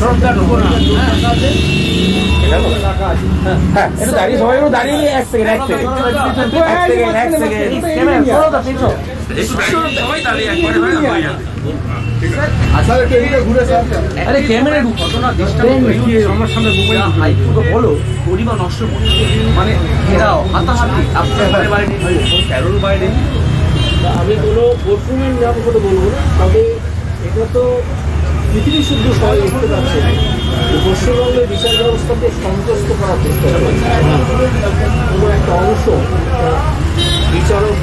হ্যাঁ দাঁড়িয়ে দাঁড়িয়ে এক সেকেন্ড এক সেকেন্ড এক সেকেন্ড এক সেকেন্ড আচ্ছা, তিনশো বলো পরিবার নষ্ট করছে মানে ঘেরাও হাতাহাতি আপনার হ্যাঁ, হ্যাঁ। বাইরে ক্যারোর বাইরে আমি কোনো পরশুমেন্ট যাবো বলবো না তবে এটা তো পৃথিবী শুদ্ধ সবাই দেখতে পাচ্ছে পশ্চিমবঙ্গের বিচার ব্যবস্থাকে সন্ত্রস্ত করার চেষ্টা করছে কোনো একটা অংশ বিচারক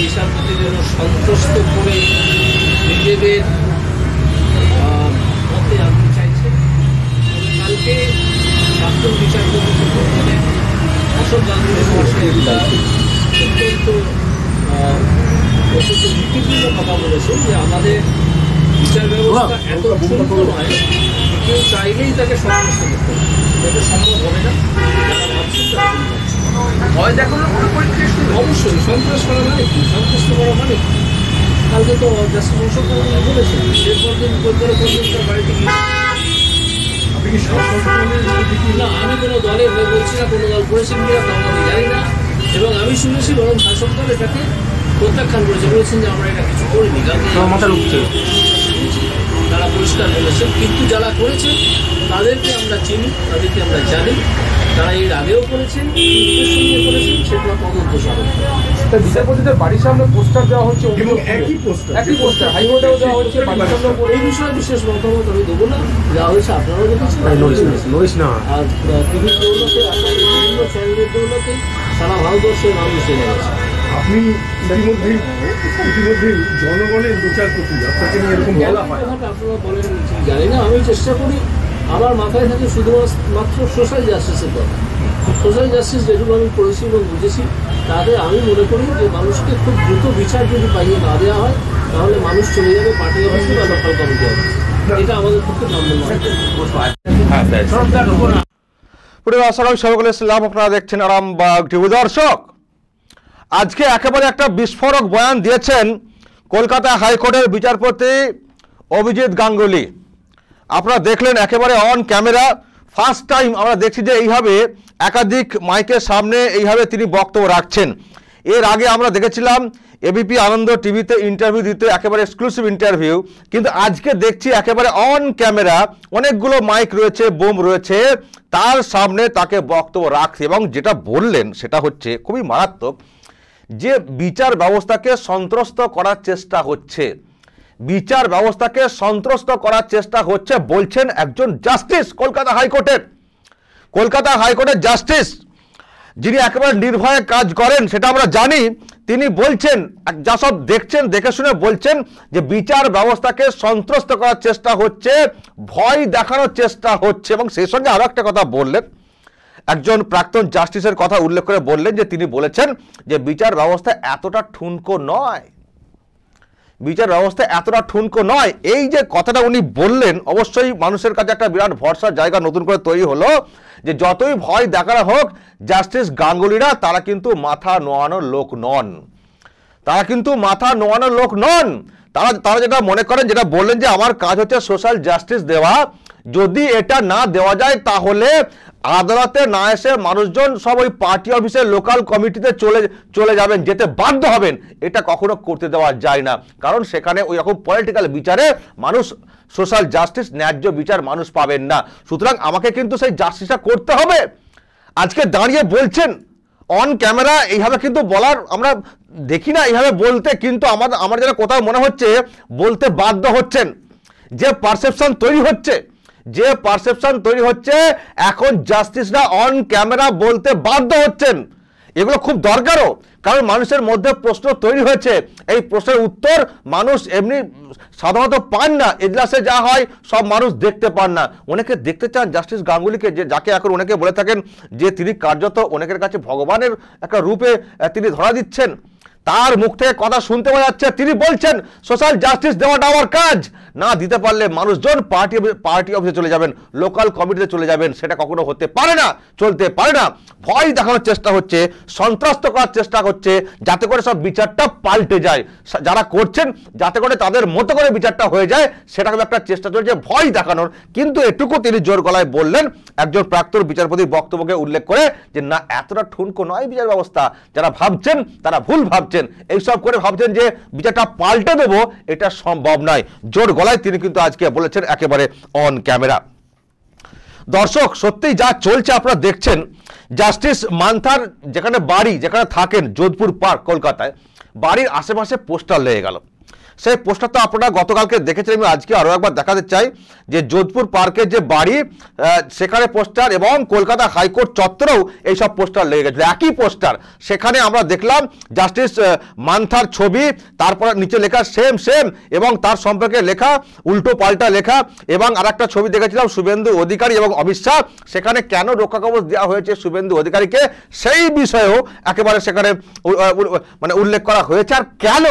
বিচারপতি যেন সন্তুষ্ট করে নিজেদের মতে আনতে চাইছে কালকে প্রাক্তন বিচারপতি অশোক গান্ধী অত্যন্ত কথা বলেছে যে আমাদের বিচার কেউ চাইলেই তাকে সন্তুষ্ট এটা সম্ভব হবে না ভয় দেখানোর কোনো অবশ্যই সন্ত্রাস করা মানে কি সন্তুষ্ট করা মানে কালকে তো জাস্ট অংশগ্রহণ বলেছে এরপর দিন কলকাতা পর্যন্ত বাড়িতে গিয়ে না আমি কোনো দলে হয়ে বলছি না কোনো দল করেছেন কিনা তা আমি জানি না এবং আমি শুনেছি বরং শাসক দল এটাকে প্রত্যাখ্যান করেছে বলেছেন যে আমরা এটা কিছু করিনি মাথার উঠছে তারা পরিষ্কার বলেছে কিন্তু যারা করেছে তাদেরকে আমরা চিনি তাদেরকে আমরা জানি তারা এর আগেও করেছেন করেছেন সেগুলো তদন্ত তা বিচারপতিদের বাড়ির সামনে পোস্টার দেওয়া হচ্ছে এবং একই পোস্টার একই পোস্টার হাইকোর্টেও হচ্ছে বিষয়ে বিশেষ মতামত আমি দেবো না দেওয়া হয়েছে আপনারাও দেখেছেন নইস না আর টিভির দৌলতে বিভিন্ন সারা ভারতবর্ষের মানুষ জেনে গেছে আপনি ইতিমধ্যেই ইতিমধ্যেই জনগণের বিচার প্রতি আপনাকে নিয়ে এরকম বলা হয় জানি না আমি চেষ্টা করি আমার মাথায় থাকে শুধুমাত্র সোশ্যাল জাস্টিসের কথা সোশ্যাল জাস্টিস যেগুলো আমি করেছি এবং বুঝেছি তাতে আমি মনে করি যে মানুষকে খুব দ্রুত বিচার যদি পাইয়ে না দেওয়া হয় তাহলে মানুষ চলে যাবে পার্টি অফিসে বা লোকাল কমিটি অফিসে এটা আমাদের পক্ষে সম্ভব নয় আসসালাম সকল ইসলাম আপনারা দেখছেন আরামবাগ টিভি দর্শক আজকে একেবারে একটা বিস্ফোরক বয়ান দিয়েছেন কলকাতা হাইকোর্টের বিচারপতি অভিজিৎ গাঙ্গুলি আপনারা দেখলেন একেবারে অন ক্যামেরা ফার্স্ট টাইম আমরা দেখছি যে এইভাবে একাধিক মাইকের সামনে এইভাবে তিনি বক্তব্য রাখছেন এর আগে আমরা দেখেছিলাম এবিপি আনন্দ টিভিতে ইন্টারভিউ দিতে একেবারে এক্সক্লুসিভ ইন্টারভিউ কিন্তু আজকে দেখছি একেবারে অন ক্যামেরা অনেকগুলো মাইক রয়েছে বোম রয়েছে তার সামনে তাকে বক্তব্য রাখছে এবং যেটা বললেন সেটা হচ্ছে খুবই মারাত্মক যে বিচার ব্যবস্থাকে সন্ত্রস্ত করার চেষ্টা হচ্ছে বিচার ব্যবস্থাকে সন্ত্রস্ত করার চেষ্টা হচ্ছে বলছেন একজন জাস্টিস কলকাতা হাইকোর্টের কলকাতা হাইকোর্টের জাস্টিস যিনি একেবারে নির্ভয়ে কাজ করেন সেটা আমরা জানি তিনি বলছেন যা সব দেখছেন দেখে শুনে বলছেন যে বিচার ব্যবস্থাকে সন্ত্রস্ত করার চেষ্টা হচ্ছে ভয় দেখানোর চেষ্টা হচ্ছে এবং সেই সঙ্গে আরও একটা কথা বললেন একজন প্রাক্তন জাস্টিসের কথা উল্লেখ করে বললেন যে তিনি বলেছেন যে বিচার ব্যবস্থা এতটা ঠুনকো নয় বিচার ব্যবস্থা এতটা ঠুনকো নয় এই যে কথাটা উনি বললেন অবশ্যই মানুষের কাছে একটা বিরাট ভরসার জায়গা নতুন করে তৈরি হলো যে যতই ভয় দেখানো হোক জাস্টিস গাঙ্গুলিরা তারা কিন্তু মাথা নোয়ানোর লোক নন তারা কিন্তু মাথা নোয়ানোর লোক নন তারা তারা যেটা মনে করেন যেটা বললেন যে আমার কাজ হচ্ছে সোশ্যাল জাস্টিস দেওয়া যদি এটা না দেওয়া যায় তাহলে আদালতে না এসে মানুষজন সব ওই পার্টি অফিসের লোকাল কমিটিতে চলে চলে যাবেন যেতে বাধ্য হবেন এটা কখনো করতে দেওয়া যায় না কারণ সেখানে ওই রকম পলিটিক্যাল বিচারে মানুষ সোশ্যাল জাস্টিস ন্যায্য বিচার মানুষ পাবেন না সুতরাং আমাকে কিন্তু সেই জাস্টিসটা করতে হবে আজকে দাঁড়িয়ে বলছেন অন ক্যামেরা এইভাবে কিন্তু বলার আমরা দেখি না এইভাবে বলতে কিন্তু আমার আমার যেটা কোথাও মনে হচ্ছে বলতে বাধ্য হচ্ছেন যে পারসেপশন তৈরি হচ্ছে যে পারসেপশন তৈরি হচ্ছে এখন জাস্টিসরা অন ক্যামেরা বলতে বাধ্য হচ্ছেন এগুলো খুব দরকারও কারণ মানুষের মধ্যে প্রশ্ন তৈরি হয়েছে এই প্রশ্নের উত্তর মানুষ এমনি সাধারণত পান না এজলাসে যা হয় সব মানুষ দেখতে পান না অনেকে দেখতে চান জাস্টিস গাঙ্গুলিকে যে যাকে এখন অনেকে বলে থাকেন যে তিনি কার্যত অনেকের কাছে ভগবানের একটা রূপে তিনি ধরা দিচ্ছেন তার মুখ থেকে কথা শুনতে পাওয়া যাচ্ছে তিনি বলছেন সোশ্যাল জাস্টিস দেওয়াটা আমার কাজ না দিতে পারলে মানুষজন পার্টি পার্টি অফিসে চলে যাবেন লোকাল কমিটিতে চলে যাবেন সেটা কখনো হতে পারে না চলতে পারে না ভয় দেখানোর চেষ্টা হচ্ছে সন্ত্রাস্ত করার চেষ্টা হচ্ছে যাতে করে সব বিচারটা পাল্টে যায় যারা করছেন যাতে করে তাদের মতো করে বিচারটা হয়ে যায় সেটাকে একটা চেষ্টা চলছে ভয় দেখানোর কিন্তু এটুকু তিনি জোর গলায় বললেন একজন প্রাক্তন বিচারপতির বক্তব্যকে উল্লেখ করে যে না এতটা ঠুনকো নয় বিচার ব্যবস্থা যারা ভাবছেন তারা ভুল ভাবছেন এইসব করে ভাবছেন যে বিচারটা পাল্টে দেবো এটা সম্ভব নয় জোর বলায় তিনি কিন্তু আজকে বলেছেন একেবারে অন ক্যামেরা দর্শক সত্যি যা চলছে আপনারা দেখছেন জাস্টিস মান্থার যেখানে বাড়ি যেখানে থাকেন যোধপুর পার্ক কলকাতায় বাড়ির আশেপাশে পোস্টার লেগে গেল সেই পোস্টার তো আপনারা গতকালকে দেখেছেন আমি আজকে আরও একবার দেখাতে চাই যে যোধপুর পার্কের যে বাড়ি সেখানে পোস্টার এবং কলকাতা হাইকোর্ট চত্বরেও এইসব পোস্টার লেগে গেছিলো একই পোস্টার সেখানে আমরা দেখলাম জাস্টিস মান্থার ছবি তারপর নিচে লেখা সেম সেম এবং তার সম্পর্কে লেখা উল্টো পাল্টা লেখা এবং আর একটা ছবি দেখেছিলাম শুভেন্দু অধিকারী এবং অমিত শাহ সেখানে কেন রক্ষা কবচ দেওয়া হয়েছে শুভেন্দু অধিকারীকে সেই বিষয়েও একেবারে সেখানে মানে উল্লেখ করা হয়েছে আর কেন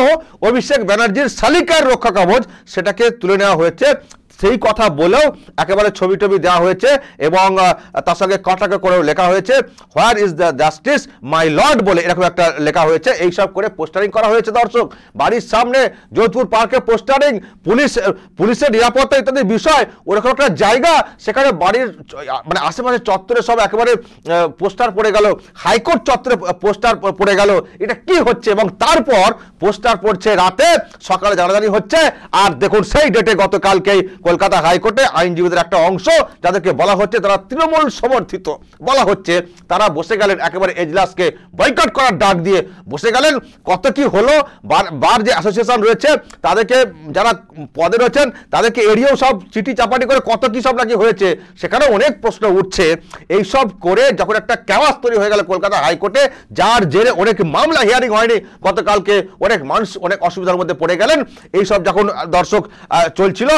অভিষেক ব্যানার্জির শালিকার রক্ষা কবচ সেটাকে তুলে নেওয়া হয়েছে সেই কথা বলেও একেবারে ছবি টবি দেওয়া হয়েছে এবং তার সঙ্গে কটাকে করেও লেখা হয়েছে where is the justice my lord বলে এরকম একটা লেখা হয়েছে এইসব করে পোস্টারিং করা হয়েছে দর্শক বাড়ির সামনে যোধপুর পার্কে পোস্টারিং পুলিশ পুলিশের নিরাপত্তা ইত্যাদি বিষয় ওরকম একটা জায়গা সেখানে বাড়ির মানে আশেপাশে চত্বরে সব একেবারে পোস্টার পড়ে গেল হাইকোর্ট চত্বরে পোস্টার পড়ে গেল এটা কি হচ্ছে এবং তারপর পোস্টার পড়ছে রাতে সকালে জানাজানি হচ্ছে আর দেখুন সেই ডেটে গতকালকেই কলকাতা হাইকোর্টে আইনজীবীদের একটা অংশ যাদেরকে বলা হচ্ছে তারা তৃণমূল সমর্থিত বলা হচ্ছে তারা বসে গেলেন একেবারে এজলাসকে বয়কট করার ডাক দিয়ে বসে গেলেন কত কি হলো বার বার যে অ্যাসোসিয়েশন রয়েছে তাদেরকে যারা পদে রয়েছেন তাদেরকে এড়িয়েও সব চিঠি চাপাটি করে কত কি সব নাকি হয়েছে সেখানে অনেক প্রশ্ন উঠছে এই সব করে যখন একটা ক্যাওয়াস তৈরি হয়ে গেল কলকাতা হাইকোর্টে যার জেরে অনেক মামলা হিয়ারিং হয়নি গতকালকে অনেক মানুষ অনেক অসুবিধার মধ্যে পড়ে গেলেন এই সব যখন দর্শক চলছিল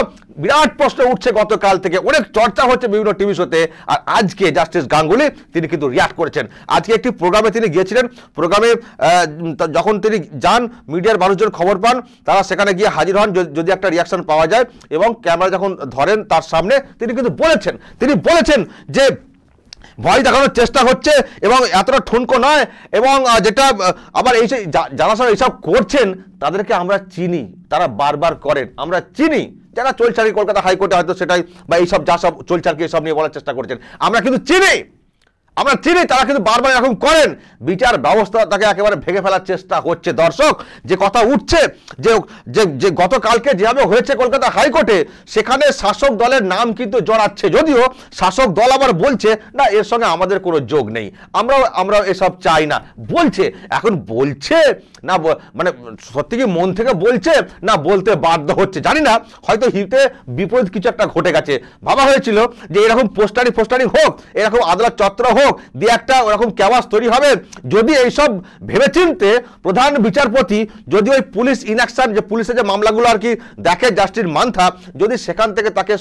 বিরাট প্রশ্ন উঠছে গতকাল থেকে অনেক চর্চা হচ্ছে বিভিন্ন টিভি শোতে আর আজকে জাস্টিস গাঙ্গুলি তিনি কিন্তু রিয়াক্ট করেছেন আজকে একটি প্রোগ্রামে তিনি গিয়েছিলেন প্রোগ্রামে যখন তিনি যান মিডিয়ার মানুষজন খবর পান তারা সেখানে গিয়ে হাজির হন যদি একটা রিয়াকশন পাওয়া যায় এবং ক্যামেরা যখন ধরেন তার সামনে তিনি কিন্তু বলেছেন তিনি বলেছেন যে ভয় দেখানোর চেষ্টা হচ্ছে এবং এতটা ঠুনকো নয় এবং যেটা আবার এই যারা সব এইসব করছেন তাদেরকে আমরা চিনি তারা বারবার করেন আমরা চিনি যারা চলছে কলকাতা হাইকোর্টে হয়তো সেটাই বা এইসব যা সব চলছে আর কি সব নিয়ে বলার চেষ্টা করছেন আমরা কিন্তু চিনি আমরা চিনি তারা কিন্তু বারবার এরকম করেন বিচার ব্যবস্থা তাকে একেবারে ভেঙে ফেলার চেষ্টা হচ্ছে দর্শক যে কথা উঠছে যে যে গতকালকে যেভাবে হয়েছে কলকাতা হাইকোর্টে সেখানে শাসক দলের নাম কিন্তু জড়াচ্ছে যদিও শাসক দল আবার বলছে না এর সঙ্গে আমাদের কোনো যোগ নেই আমরাও আমরা এসব চাই না বলছে এখন বলছে না মানে সত্যি কি মন থেকে বলছে না বলতে বাধ্য হচ্ছে জানি না হয়তো হিতে বিপরীত কিছু একটা ঘটে গেছে ভাবা হয়েছিল যে এরকম পোস্টারি ফোস্টারি হোক এরকম আদালত চত্র হোক হোক দিয়ে একটা ওরকম ক্যাবাস তৈরি হবে যদি এইসব ভেবেচিন্তে প্রধান বিচারপতি যদি ওই পুলিশ ইনাকশান যে পুলিশের যে মামলাগুলো আর কি দেখে জাস্টিস মান্থা যদি সেখান থেকে তাকে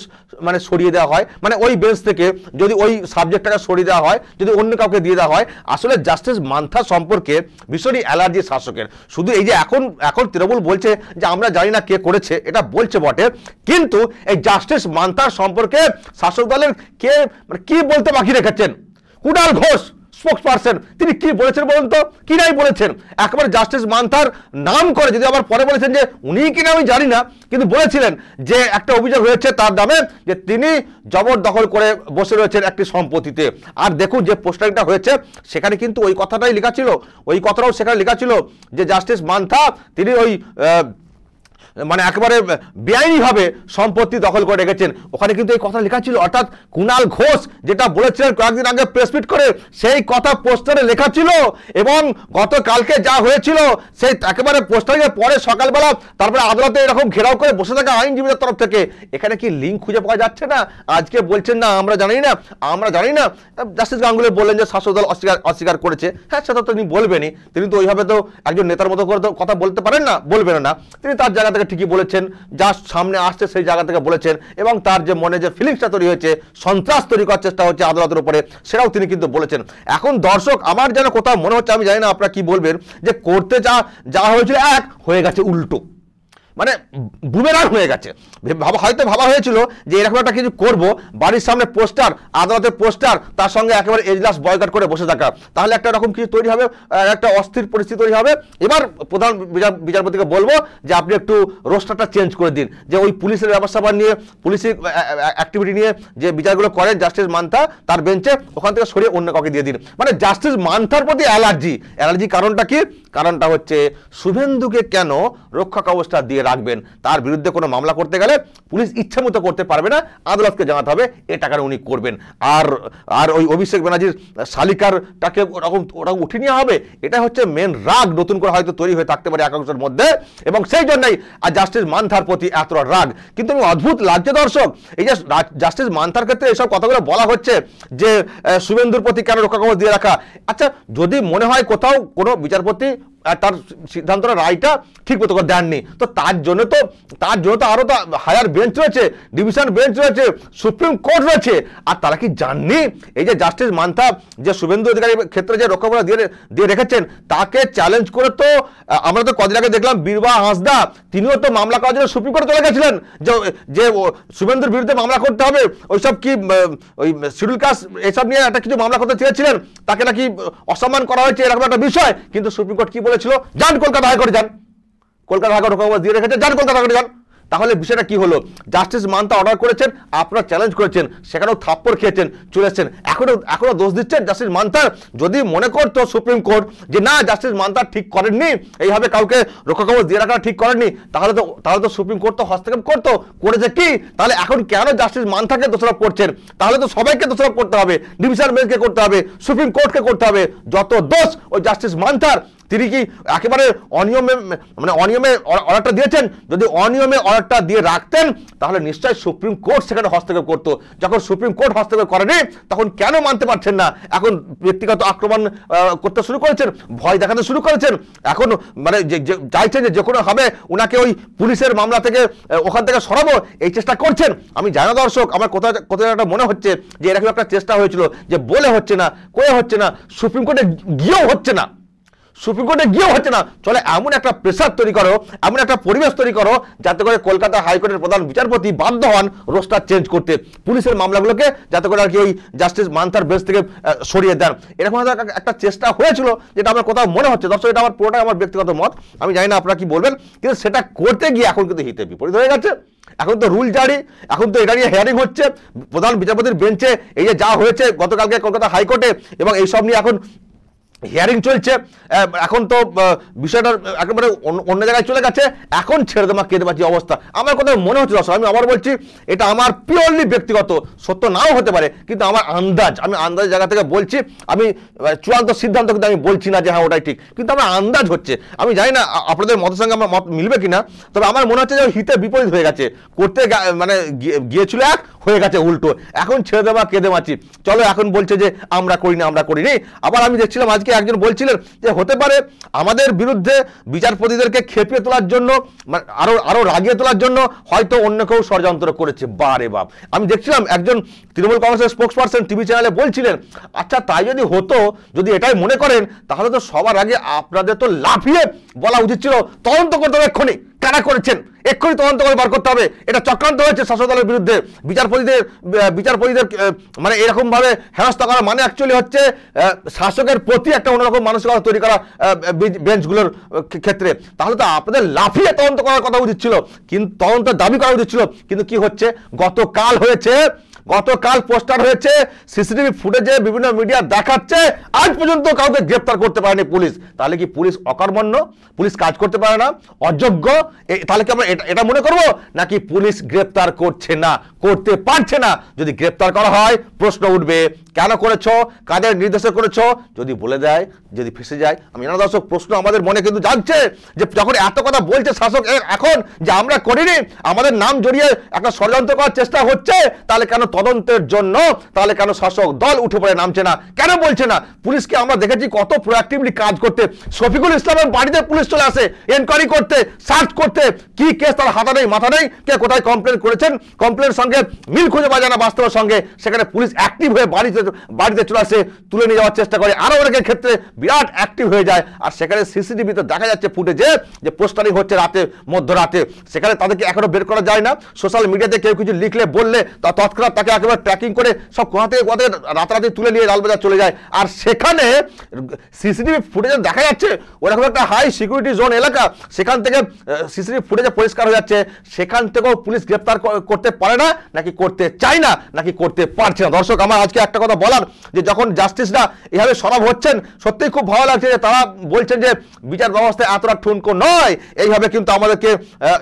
মানে সরিয়ে দেওয়া হয় মানে ওই বেঞ্চ থেকে যদি ওই সাবজেক্টটাকে সরিয়ে দেওয়া হয় যদি অন্য কাউকে দিয়ে দেওয়া হয় আসলে জাস্টিস মান্থা সম্পর্কে ভীষণই অ্যালার্জি শাসকের শুধু এই যে এখন এখন তৃণমূল বলছে যে আমরা জানি না কে করেছে এটা বলছে বটে কিন্তু এই জাস্টিস মান্থার সম্পর্কে শাসক দলের কে মানে কি বলতে বাকি রেখেছেন কুণাল ঘোষ স্পোক্স পারসন তিনি কি বলেছেন বলুন তো কি নাই বলেছেন একবারে জাস্টিস মান্থার নাম করে যদি আবার পরে বলেছেন যে উনি কি আমি জানি না কিন্তু বলেছিলেন যে একটা অভিযোগ হয়েছে তার নামে যে তিনি জবরদখল করে বসে রয়েছেন একটি সম্পত্তিতে আর দেখুন যে পোস্টারিংটা হয়েছে সেখানে কিন্তু ওই কথাটাই লেখা ছিল ওই কথাটাও সেখানে লেখা ছিল যে জাস্টিস মান্থা তিনি ওই মানে একেবারে বেআইনিভাবে সম্পত্তি দখল করে রেখেছেন ওখানে কিন্তু এই কথা লেখা ছিল অর্থাৎ কুণাল ঘোষ যেটা বলেছিলেন কয়েকদিন আগে প্রেসমিট করে সেই কথা পোস্টারে লেখা ছিল এবং গতকালকে যা হয়েছিল সেই একেবারে পোস্টারে পরে সকালবেলা তারপরে আদালতে এরকম ঘেরাও করে বসে থাকা আইনজীবীদের তরফ থেকে এখানে কি লিঙ্ক খুঁজে পাওয়া যাচ্ছে না আজকে বলছেন না আমরা জানি না আমরা জানি না জাস্টিস গাঙ্গুলি বললেন যে শাসক দল অস্বীকার অস্বীকার করেছে হ্যাঁ সেটা তো তিনি বলবেনি তিনি তো ওইভাবে তো একজন নেতার মতো করে তো কথা বলতে পারেন না বলবেন না তিনি তার জায়গা থেকে ঠিকই বলেছেন যা সামনে আসছে সেই জায়গা থেকে বলেছেন এবং তার যে মনে যে ফিলিংসটা তৈরি হয়েছে সন্ত্রাস তৈরি করার চেষ্টা হচ্ছে আদালতের উপরে সেটাও তিনি কিন্তু বলেছেন এখন দর্শক আমার যেন কোথাও মনে হচ্ছে আমি জানি না আপনারা কি বলবেন যে করতে যা যা হয়েছিল এক হয়ে গেছে উল্টো মানে বুমেরাং হয়ে গেছে ভাবা হয়তো ভাবা হয়েছিল যে এরকম একটা কিছু করব বাড়ির সামনে পোস্টার আদালতের পোস্টার তার সঙ্গে একেবারে এজলাস বয়কাট করে বসে থাকা তাহলে একটা রকম কিছু তৈরি হবে একটা অস্থির পরিস্থিতি তৈরি হবে এবার প্রধান বিচারপতিকে বলবো যে আপনি একটু রোস্টারটা চেঞ্জ করে দিন যে ওই পুলিশের ব্যবস্থাপনা নিয়ে পুলিশের অ্যাক্টিভিটি নিয়ে যে বিচারগুলো করেন জাস্টিস মান্থা তার বেঞ্চে ওখান থেকে সরিয়ে অন্য কাউকে দিয়ে দিন মানে জাস্টিস মান্থার প্রতি অ্যালার্জি অ্যালার্জি কারণটা কি কারণটা হচ্ছে শুভেন্দুকে কেন রক্ষা কবস্থা দিয়ে রাখবেন তার বিরুদ্ধে কোনো মামলা করতে গেলে পুলিশ ইচ্ছা মতো করতে পারবে না আদালতকে জানাতে হবে এ টাকাটা উনি করবেন আর আর ওই অভিষেক ব্যানার্জির শালিকারটাকে ওরকম ওরকম উঠে নেওয়া হবে এটা হচ্ছে মেন রাগ নতুন করে হয়তো তৈরি হয়ে থাকতে পারে একাংশের মধ্যে এবং সেই জন্যই আর জাস্টিস মান্থার প্রতি এতটা রাগ কিন্তু আমি অদ্ভুত লাগছে দর্শক এই যে জাস্টিস মান্থার ক্ষেত্রে এসব কথাগুলো বলা হচ্ছে যে শুভেন্দুর প্রতি কেন রক্ষা কবচ দিয়ে রাখা আচ্ছা যদি মনে হয় কোথাও কোনো বিচারপতি তার সিদ্ধান্তটা রায়টা ঠিক মতো দেননি তো তার জন্য তো তার জন্য তো আরও তো হায়ার বেঞ্চ রয়েছে ডিভিশন বেঞ্চ রয়েছে সুপ্রিম কোর্ট রয়েছে আর তারা কি জাননি এই যে জাস্টিস মান্থা যে শুভেন্দু অধিকারী ক্ষেত্রে যে রক্ষাবলা দিয়ে দিয়ে রেখেছেন তাকে চ্যালেঞ্জ করে তো আমরা তো কদিন আগে দেখলাম বীরবা হাঁসদা তিনিও তো মামলা করার জন্য সুপ্রিম কোর্টে চলে গেছিলেন যে যে শুভেন্দুর বিরুদ্ধে মামলা করতে হবে ওইসব কি ওই শিডিউল কাস্ট এসব নিয়ে একটা কিছু মামলা করতে চেয়েছিলেন তাকে নাকি অসম্মান করা হয়েছে এরকম একটা বিষয় কিন্তু সুপ্রিম কোর্ট কি বলেছিল যান কলকাতা হাইকোর্টে যান কলকাতা হাইকোর্ট হুকুমাবাদ দিয়ে রেখেছে যান কলকাতা হাইকোর্টে যান তাহলে বিষয়টা কি হলো জাস্টিস মানতা অর্ডার করেছেন আপনারা চ্যালেঞ্জ করেছেন সেখানেও থাপ্পর খেয়েছেন চলেছেন এখনও এখনও দোষ দিচ্ছেন জাস্টিস মানতার যদি মনে করতো সুপ্রিম কোর্ট যে না জাস্টিস মানতার ঠিক করেননি এইভাবে কাউকে রক্ষা রক্ষাকবচ দিয়ে রাখা ঠিক করেননি তাহলে তো তাহলে তো সুপ্রিম কোর্ট তো হস্তক্ষেপ করতো করেছে কি তাহলে এখন কেন জাস্টিস মান্থাকে দোষারোপ করছেন তাহলে তো সবাইকে দোষারোপ করতে হবে ডিভিশন বেঞ্চকে করতে হবে সুপ্রিম কোর্টকে করতে হবে যত দোষ ওই জাস্টিস মান্থার তিনি কি একেবারে অনিয়মে মানে অনিয়মে অর্ডারটা দিয়েছেন যদি অনিয়মে অর্ডারটা দিয়ে রাখতেন তাহলে নিশ্চয় সুপ্রিম কোর্ট সেখানে হস্তক্ষেপ করতো যখন সুপ্রিম কোর্ট হস্তক্ষেপ করেনি তখন কেন মানতে পারছেন না এখন ব্যক্তিগত আক্রমণ করতে শুরু করেছেন ভয় দেখাতে শুরু করেছেন এখন মানে চাইছেন যে যে কোনো হবে ওনাকে ওই পুলিশের মামলা থেকে ওখান থেকে সরাবো এই চেষ্টা করছেন আমি জানা দর্শক আমার কোথায় কোথায় একটা মনে হচ্ছে যে এরকম একটা চেষ্টা হয়েছিল যে বলে হচ্ছে না করে হচ্ছে না সুপ্রিম কোর্টে গিয়েও হচ্ছে না সুপ্রিম কোর্টে গিয়েও হচ্ছে না চলে এমন একটা প্রেশার তৈরি করো এমন একটা পরিবেশ তৈরি করো যাতে করে কলকাতা হাইকোর্টের প্রধান বিচারপতি বাধ্য হন রোস্টার চেঞ্জ করতে পুলিশের মামলাগুলোকে যাতে করে আর কি এই জাস্টিস মান্থার বেঞ্চ থেকে সরিয়ে দেন এরকম একটা চেষ্টা হয়েছিল যেটা আমার কোথাও মনে হচ্ছে দর্শক এটা আমার পুরোটাই আমার ব্যক্তিগত মত আমি জানি না আপনারা কি বলবেন কিন্তু সেটা করতে গিয়ে এখন কিন্তু হিতে বিপরীত হয়ে গেছে এখন তো রুল জারি এখন তো এটা নিয়ে হেয়ারিং হচ্ছে প্রধান বিচারপতির বেঞ্চে এই যে যা হয়েছে গতকালকে কলকাতা হাইকোর্টে এবং এইসব নিয়ে এখন হিয়ারিং চলছে এখন তো বিষয়টা একেবারে অন্য জায়গায় চলে গেছে এখন ছেড়ে দেওয়া কেঁদে পাচ্ছি অবস্থা আমার কথা মনে হচ্ছে দর্শক আমি আবার বলছি এটা আমার পিওরলি ব্যক্তিগত সত্য নাও হতে পারে কিন্তু আমার আন্দাজ আমি আন্দাজের জায়গা থেকে বলছি আমি চূড়ান্ত সিদ্ধান্ত কিন্তু আমি বলছি না যে হ্যাঁ ওটাই ঠিক কিন্তু আমার আন্দাজ হচ্ছে আমি জানি না আপনাদের মতের সঙ্গে আমার মত মিলবে কিনা তবে আমার মনে হচ্ছে যে হিতে বিপরীত হয়ে গেছে করতে মানে গিয়েছিল এক হয়ে গেছে উল্টো এখন ছেড়ে দেওয়া কেঁদে মাছি চলো এখন বলছে যে আমরা করি না আমরা করিনি আবার আমি দেখছিলাম আজকে একজন বলছিলেন যে হতে পারে আমাদের বিরুদ্ধে বিচারপতিদেরকে খেপিয়ে তোলার জন্য আরও মানে আরও রাগিয়ে তোলার জন্য হয়তো অন্য কেউ ষড়যন্ত্র করেছে বারে বাপ আমি দেখছিলাম একজন তৃণমূল কংগ্রেসের স্পোক্স পার্সন টিভি চ্যানেলে বলছিলেন আচ্ছা তাই যদি হতো যদি এটাই মনে করেন তাহলে তো সবার আগে আপনাদের তো লাফিয়ে বলা উচিত ছিল তদন্ত করতে হবে এক্ষুনি কারা করেছেন এক্ষুনি তদন্ত করে বার করতে হবে এটা চক্রান্ত হয়েছে শাসক দলের বিরুদ্ধে বিচারপতিদের বিচারপতিদের মানে এরকমভাবে হেনস্থা করা মানে অ্যাকচুয়ালি হচ্ছে শাসকের প্রতি একটা অন্যরকম মানসিকতা তৈরি করা বেঞ্চগুলোর ক্ষেত্রে তাহলে তো আপনাদের লাফিয়ে তদন্ত করার কথা উচিত ছিল কিন্তু তদন্ত দাবি করা উচিত ছিল কিন্তু কি হচ্ছে গতকাল হয়েছে গতকাল পোস্টার হয়েছে সিসিটিভি ফুটেজে বিভিন্ন মিডিয়া দেখাচ্ছে আজ পর্যন্ত কাউকে গ্রেপ্তার করতে পারেনি পুলিশ তাহলে কি পুলিশ অকর্মণ্য পুলিশ কাজ করতে পারে না অযোগ্য তাহলে কি আমরা এটা মনে করব নাকি পুলিশ গ্রেপ্তার করছে না করতে পারছে না যদি গ্রেপ্তার করা হয় প্রশ্ন উঠবে কেন করেছ কাদের নির্দেশে করেছ যদি বলে দেয় যদি ফেসে যায় আমি জানা দর্শক প্রশ্ন আমাদের মনে কিন্তু জাগছে যে যখন এত কথা বলছে শাসক এখন যে আমরা করিনি আমাদের নাম জড়িয়ে একটা ষড়যন্ত্র করার চেষ্টা হচ্ছে তাহলে কেন তদন্তের জন্য তাহলে কেন শাসক দল উঠে পড়ে নামছে না কেন বলছে না পুলিশকে আমরা দেখেছি কত প্রোয়াক্টিভলি কাজ করতে শফিকুল ইসলামের বাড়িতে পুলিশ চলে আসে এনকোয়ারি করতে সার্চ করতে কি কেস তার হাতা নেই মাথা নেই কে কোথায় কমপ্লেন করেছেন কমপ্লেনের সঙ্গে মিল খুঁজে পাওয়া যায় না বাস্তবের সঙ্গে সেখানে পুলিশ অ্যাক্টিভ হয়ে বাড়িতে বাড়িতে চলে আসে তুলে নিয়ে যাওয়ার চেষ্টা করে আরও অনেকের ক্ষেত্রে বিরাট অ্যাক্টিভ হয়ে যায় আর সেখানে সিসিটিভিতে দেখা যাচ্ছে ফুটেজে যে পোস্টারিং হচ্ছে রাতে মধ্যরাতে সেখানে তাদেরকে এখনও বের করা যায় না সোশ্যাল মিডিয়াতে কেউ কিছু লিখলে বললে তা তৎক্ষণাৎ তাকে একেবারে ট্র্যাকিং করে সব কোথা থেকে কোথা থেকে রাতারাতি তুলে নিয়ে লালবাজার চলে যায় আর সেখানে সিসিটিভি ফুটেজে দেখা যাচ্ছে ওরকম একটা হাই সিকিউরিটি জোন এলাকা সেখান থেকে সিসিটিভি ফুটেজে পরিষ্কার হয়ে যাচ্ছে সেখান থেকেও পুলিশ গ্রেপ্তার করতে পারে না নাকি করতে চায় না নাকি করতে পারছে না দর্শক আমার আজকে একটা কথা বলার যে যখন জাস্টিসরা এভাবে সরব হচ্ছেন সত্যিই খুব ভালো লাগছে যে তারা বলছেন যে বিচার ব্যবস্থায় এতটা ঠুনকো নয় এইভাবে কিন্তু আমাদেরকে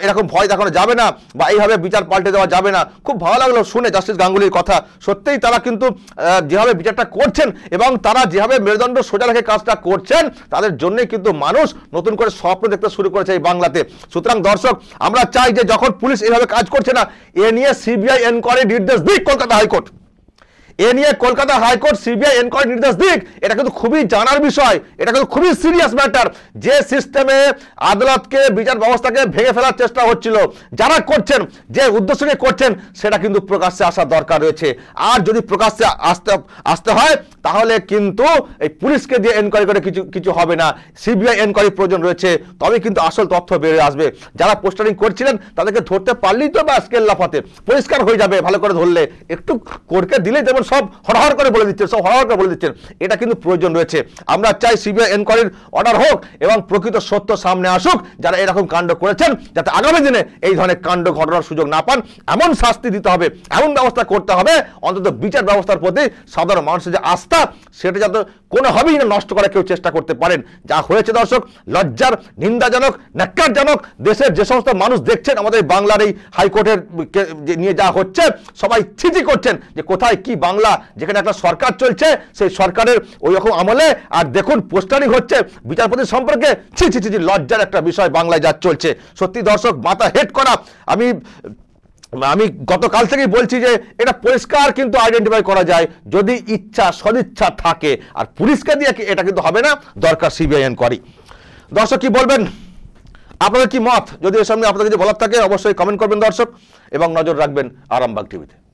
এরকম ভয় দেখানো যাবে না বা এইভাবে বিচার পাল্টে দেওয়া যাবে না খুব ভালো লাগলো শুনে জাস্টিস গাঙ্গুলির কথা সত্যিই তারা কিন্তু যেভাবে বিচারটা করছেন এবং তারা যেভাবে মেরুদণ্ড সোজা রেখে কাজটা করছেন তাদের জন্যে কিন্তু মানুষ নতুন করে স্বপ্ন দেখতে শুরু করেছে এই বাংলাতে সুতরাং দর্শক আমরা চাই যে যখন পুলিশ এভাবে কাজ করছে না এ নিয়ে সিবিআই এনকোয়ারি নির্দেশ দিক কলকাতা হাইকোর্ট এ নিয়ে কলকাতা হাইকোর্ট সিবিআই এনকোয়ারি নির্দেশ দিক এটা কিন্তু খুবই জানার বিষয় এটা কিন্তু খুবই সিরিয়াস ম্যাটার যে সিস্টেমে আদালতকে বিচার ব্যবস্থাকে ভেঙে ফেলার চেষ্টা হচ্ছিল যারা করছেন যে উদ্দেশ্য নিয়ে করছেন সেটা কিন্তু প্রকাশ্যে আসার দরকার রয়েছে আর যদি প্রকাশ্যে আসতে আসতে হয় তাহলে কিন্তু এই পুলিশকে দিয়ে এনকোয়ারি করে কিছু কিছু হবে না সিবিআই এনকোয়ারি প্রয়োজন রয়েছে তবে কিন্তু আসল তথ্য বেড়ে আসবে যারা পোস্টারিং করছিলেন তাদেরকে ধরতে পারলেই তো বা স্কেল লাফাতে পরিষ্কার হয়ে যাবে ভালো করে ধরলে একটু করকে দিলেই যেমন সব হরহর করে বলে দিচ্ছেন সব হরহর করে বলে দিচ্ছেন এটা কিন্তু প্রয়োজন রয়েছে আমরা চাই সিবিআই এনকোয়ারির অর্ডার হোক এবং প্রকৃত সত্য সামনে আসুক যারা এরকম কাণ্ড করেছেন যাতে আগামী দিনে এই ধরনের কাণ্ড ঘটনার সুযোগ না পান এমন শাস্তি দিতে হবে এমন ব্যবস্থা করতে হবে অন্তত বিচার ব্যবস্থার প্রতি সাধারণ মানুষের যে আস্থা সেটা যাতে কোনোভাবেই না নষ্ট করার কেউ চেষ্টা করতে পারেন যা হয়েছে দর্শক লজ্জার নিন্দাজনক ন্যাক্কারজনক দেশের যে সমস্ত মানুষ দেখছেন আমাদের বাংলার এই হাইকোর্টের নিয়ে যা হচ্ছে সবাই ছিচি করছেন যে কোথায় কি বাংলা বাংলা যেখানে একটা সরকার চলছে সেই সরকারের ওই রকম আমলে আর দেখুন পোস্টারিং হচ্ছে বিচারপতি সম্পর্কে ছি ছি ছি লজ্জার একটা বিষয় বাংলায় যা চলছে সত্যি দর্শক মাথা হেড করা আমি আমি গতকাল থেকেই বলছি যে এটা পরিষ্কার কিন্তু আইডেন্টিফাই করা যায় যদি ইচ্ছা সদিচ্ছা থাকে আর পুলিশকে দিয়ে এটা কিন্তু হবে না দরকার সিবিআইএন করি দর্শক কি বলবেন আপনাদের কি মত যদি এর সামনে আপনাদের যদি বলার থাকে অবশ্যই কমেন্ট করবেন দর্শক এবং নজর রাখবেন আরামবাগ টিভিতে